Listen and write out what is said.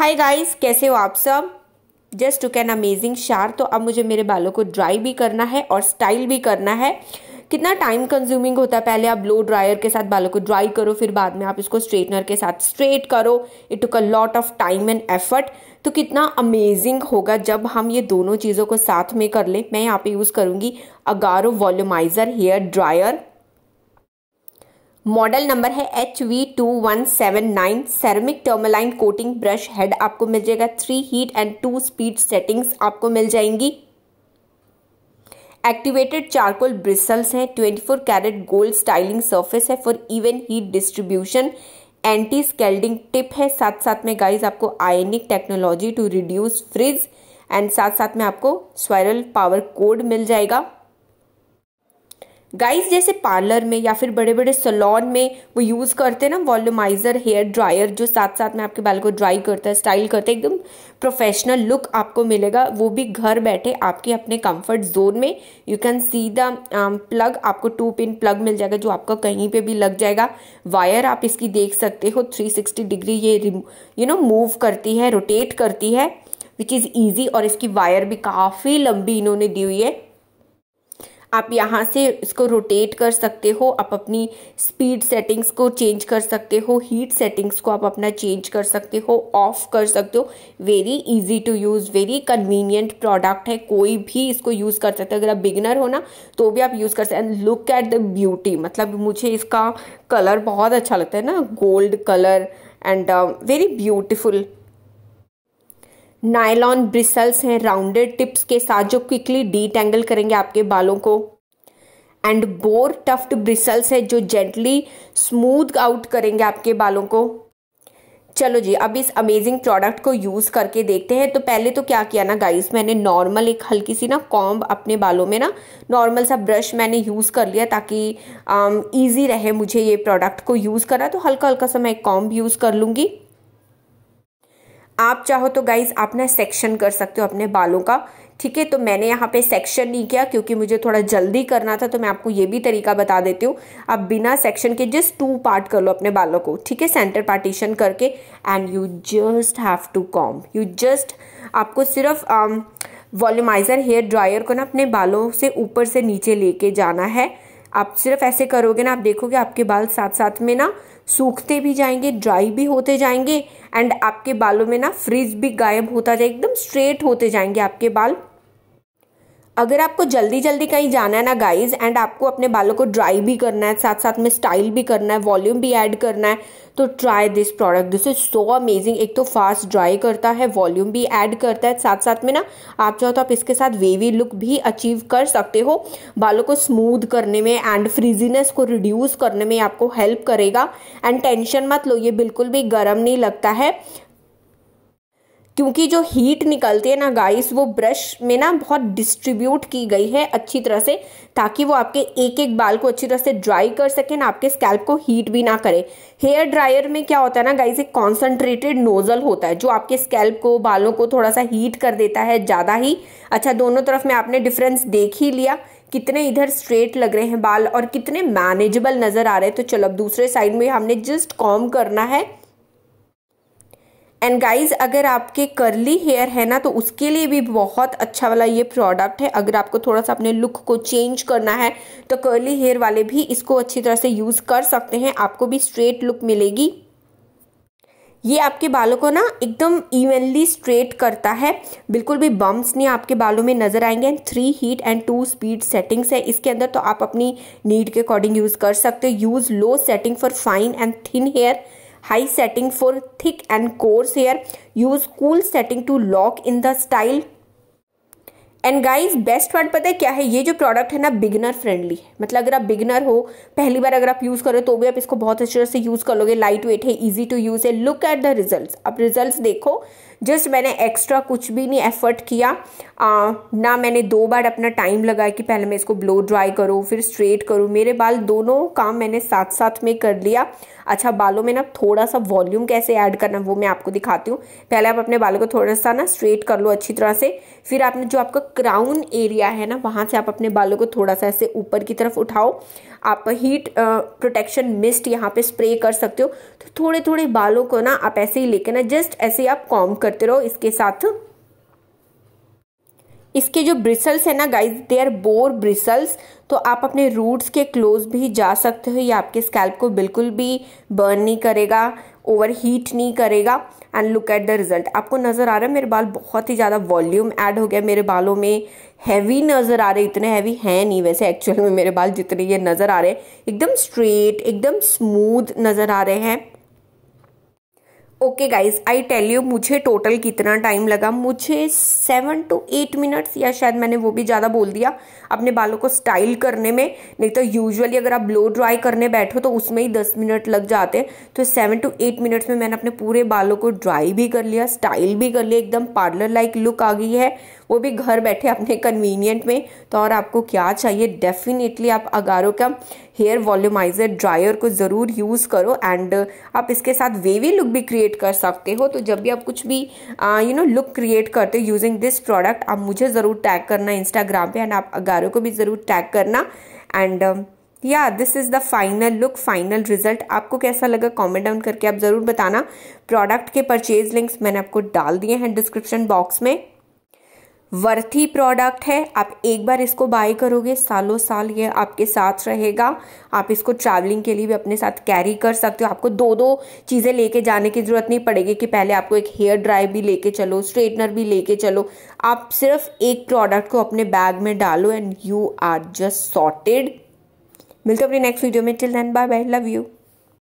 hi guys कैसे हो आप सब जस्ट टू कैन अमेजिंग शार तो अब मुझे मेरे बालों को ड्राई भी करना है और स्टाइल भी करना है कितना टाइम कंज्यूमिंग होता है पहले आप ब्लो ड्रायर के साथ बालों को ड्राई करो फिर बाद में आप इसको स्ट्रेटनर के साथ स्ट्रेट करो it took a lot of time and effort तो कितना अमेजिंग होगा जब हम ये दोनों चीज़ों को साथ में कर लें मैं यहाँ पे यूज़ करूँगी Agaro volumizer hair dryer model number है H V two one seven nine ceramic tourmaline coating brush head आपको मिल जाएगा three heat and two speed settings आपको मिल जाएंगी एक्टिवेटेड चारकोल ब्रिसल्स हैं 24 कैरेट गोल्ड स्टाइलिंग सरफेस है for even heat distribution anti scalding tip है साथ साथ में गाइज आपको ionic technology to reduce frizz and साथ साथ में आपको स्वायरल पावर कोड मिल जाएगा गाइस जैसे पार्लर में या फिर बड़े बड़े सलोन में वो यूज़ करते हैं ना वॉल्यूमाइज़र हेयर ड्रायर जो साथ साथ में आपके बाल को ड्राई करता है स्टाइल करता है एकदम प्रोफेशनल लुक आपको मिलेगा वो भी घर बैठे आपके अपने कंफर्ट जोन में you can see the plug आपको टू पिन प्लग मिल जाएगा जो आपका कहीं पे भी लग जाएगा वायर आप इसकी देख सकते हो 360 डिग्री ये यू नो मूव करती है रोटेट करती है विच इज़ ईजी और इसकी वायर भी काफ़ी लंबी इन्होंने दी हुई है आप यहाँ से इसको रोटेट कर सकते हो आप अपनी स्पीड सेटिंग्स को चेंज कर सकते हो हीट सेटिंग्स को आप अपना चेंज कर सकते हो ऑफ कर सकते हो very easy to use very convenient product है कोई भी इसको यूज़ कर सकते हो अगर आप बिगनर हो ना तो भी आप यूज़ कर सकते लुक एट द ब्यूटी मतलब मुझे इसका कलर बहुत अच्छा लगता है ना gold colour and very beautiful nylon bristles हैं राउंडेड टिप्स के साथ जो क्विकली डीटेंगल करेंगे आपके बालों को एंड बोर टफ्ट ब्रिसल्स है जो जेंटली स्मूथ आउट करेंगे आपके बालों को चलो जी अब इस अमेजिंग प्रोडक्ट को यूज़ करके देखते हैं तो पहले तो क्या किया ना गाइस मैंने नॉर्मल एक हल्की सी ना कॉम्ब अपने बालों में ना नॉर्मल सा ब्रश मैंने यूज़ कर लिया ताकि ईजी um, रहे मुझे ये प्रोडक्ट को यूज़ करना तो हल्का हल्का सा मैं एक कॉम्ब यूज़ कर लूंगी आप चाहो तो गाइज आप ना सेक्शन कर सकते हो अपने बालों का ठीक है तो मैंने यहाँ पे सेक्शन नहीं किया क्योंकि मुझे थोड़ा जल्दी करना था तो मैं आपको ये भी तरीका बता देती हूँ आप बिना सेक्शन के जस्ट टू पार्ट कर लो अपने बालों को ठीक है सेंटर पार्टीशन करके and you just have to comb you just आपको सिर्फ वॉल्यूमाइज़र हेयर ड्रायर को ना अपने बालों से ऊपर से नीचे लेके जाना है आप सिर्फ ऐसे करोगे ना आप देखोगे आपके बाल साथ साथ में ना सूखते भी जाएंगे ड्राई भी होते जाएंगे एंड आपके बालों में ना फ्रिज भी गायब होता जाए एकदम स्ट्रेट होते जाएंगे आपके बाल अगर आपको जल्दी जल्दी कहीं जाना है ना गाइज एंड आपको अपने बालों को ड्राई भी करना है साथ साथ में स्टाइल भी करना है वॉल्यूम भी ऐड करना है तो try this product this is so amazing एक तो फास्ट ड्राई करता है वॉल्यूम भी ऐड करता है साथ साथ में ना आप चाहो तो आप इसके साथ वेवी लुक भी अचीव कर सकते हो बालों को स्मूद करने में एंड फ्रीजीनेस को रिड्यूस करने में आपको हेल्प करेगा एंड टेंशन मत लो ये बिल्कुल भी गर्म नहीं लगता है क्योंकि जो हीट निकलती है ना गाइस वो ब्रश में ना बहुत डिस्ट्रीब्यूट की गई है अच्छी तरह से ताकि वो आपके एक एक बाल को अच्छी तरह से ड्राई कर सके ना आपके स्कैल्प को हीट भी ना करे हेयर ड्रायर में क्या होता है ना गाइस एक कॉन्सेंट्रेटेड नोजल होता है जो आपके स्कैल्प को बालों को थोड़ा सा हीट कर देता है ज़्यादा ही अच्छा दोनों तरफ में आपने डिफरेंस देख ही लिया कितने इधर स्ट्रेट लग रहे हैं बाल और कितने मैनेजेबल नज़र आ रहे हैं तो चलो अब दूसरे साइड में हमने जस्ट कॉम करना है एंड गाइज अगर आपके करली हेयर है ना तो उसके लिए भी बहुत अच्छा वाला ये प्रोडक्ट है अगर आपको थोड़ा सा अपने लुक को चेंज करना है तो करली हेयर वाले भी इसको अच्छी तरह से यूज़ कर सकते हैं आपको भी स्ट्रेट लुक मिलेगी ये आपके बालों को ना एकदम इवनली स्ट्रेट करता है बिल्कुल भी बम्प्स नहीं आपके बालों में नज़र आएंगे and three heat and two speed settings है इसके अंदर तो आप अपनी नीड के अकॉर्डिंग यूज़ कर सकते हो use low setting for fine and thin hair high setting for thick and coarse hair use cool setting to lock in the style and guys best part पता है क्या है ये जो प्रोडक्ट है ना बिगनर फ्रेंडली है मतलब अगर आप बिगनर हो पहली बार अगर आप यूज़ करो तो भी आप इसको बहुत अच्छे से यूज़ कर लोगे लाइट वेट है इजी टू यूज़ है लुक एट द रिजल्ट आप रिजल्ट देखो जस्ट मैंने एक्स्ट्रा कुछ भी नहीं एफर्ट किया आ, ना मैंने दो बार अपना टाइम लगाया कि पहले मैं इसको ब्लो ड्राई करूँ फिर स्ट्रेट करूँ मेरे बाल दोनों काम मैंने साथ साथ में कर लिया अच्छा बालों में ना थोड़ा सा वॉल्यूम कैसे ऐड करना वो मैं आपको दिखाती हूँ पहले आप अपने बालों को थोड़ा सा ना स्ट्रेट कर लो अच्छी तरह से फिर आपने जो आपका क्राउन एरिया है ना वहाँ से आप अपने बालों को थोड़ा सा ऐसे ऊपर की तरफ उठाओ आप हीट प्रोटेक्शन मिस्ट यहाँ पे स्प्रे कर सकते हो तो थोड़े थोड़े बालों को ना आप ऐसे ही लेके ना जस्ट ऐसे आप कॉम कर करते रहो इसके साथ इसके जो ब्रिसल्स है ना guys they are boar bristles तो आप अपने रूट्स के क्लोज भी जा सकते हो ये आपके स्कैल्प को बिल्कुल भी बर्न नहीं करेगा ओवर हीट नहीं करेगा and look at the result आपको नज़र आ रहा है मेरे बाल बहुत ही ज़्यादा वॉल्यूम ऐड हो गया मेरे बालों में हैवी नज़र आ रहे इतने हैवी हैं नहीं वैसे एक्चुअल में मेरे बाल जितने ये नज़र आ रहे हैं एकदम स्ट्रेट एकदम स्मूथ नज़र आ रहे हैं okay guys I tell you मुझे टोटल कितना टाइम लगा मुझे सेवन टू एट मिनट्स या शायद मैंने वो भी ज़्यादा बोल दिया अपने बालों को स्टाइल करने में नहीं तो यूजुअली अगर आप ब्लो ड्राई करने बैठो तो उसमें ही दस मिनट लग जाते हैं तो सेवन टू एट मिनट्स में मैंने अपने पूरे बालों को ड्राई भी कर लिया स्टाइल भी कर लिया एकदम पार्लर लाइक लुक आ गई है वो भी घर बैठे अपने कन्वीनियंट में तो और आपको क्या चाहिए डेफिनेटली आप अगारो का हेयर वॉल्यूमाइजर ड्रायर को ज़रूर यूज़ करो एंड आप इसके साथ वेवी लुक भी क्रिएट क्रिएट कर सकते हो तो जब भी आप कुछ भी यू नो लुक क्रिएट करते हो यूजिंग दिस प्रोडक्ट आप मुझे ज़रूर टैग करना इंस्टाग्राम पे एंड आप अगारो को भी ज़रूर टैग करना एंड या this is the final look final result आपको कैसा लगा कॉमेंट डाउन करके आप ज़रूर बताना प्रोडक्ट के परचेज लिंक्स मैंने आपको डाल दिए हैं डिस्क्रिप्शन बॉक्स में वर्थी प्रोडक्ट है आप एक बार इसको बाय करोगे सालों साल ये आपके साथ रहेगा आप इसको ट्रैवलिंग के लिए भी अपने साथ कैरी कर सकते हो आपको दो दो चीज़ें लेके जाने की ज़रूरत नहीं पड़ेगी कि पहले आपको एक हेयर ड्राई भी लेके चलो स्ट्रेटनर भी लेके चलो आप सिर्फ एक प्रोडक्ट को अपने बैग में डालो and you are just sorted मिलते अपने नेक्स्ट वीडियो में till then bye bye love you